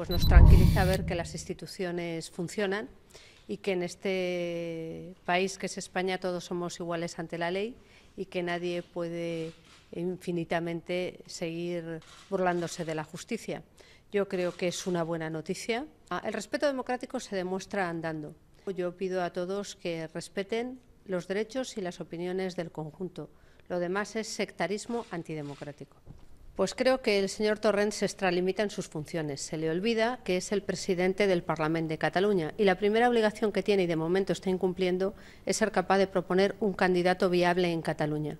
pues nos tranquiliza ver que las instituciones funcionan y que en este país que es España todos somos iguales ante la ley y que nadie puede infinitamente seguir burlándose de la justicia. Yo creo que es una buena noticia. Ah, el respeto democrático se demuestra andando. Yo pido a todos que respeten los derechos y las opiniones del conjunto. Lo demás es sectarismo antidemocrático. Pues creo que el señor Torrent se extralimita en sus funciones. Se le olvida que es el presidente del Parlamento de Cataluña y la primera obligación que tiene y de momento está incumpliendo es ser capaz de proponer un candidato viable en Cataluña.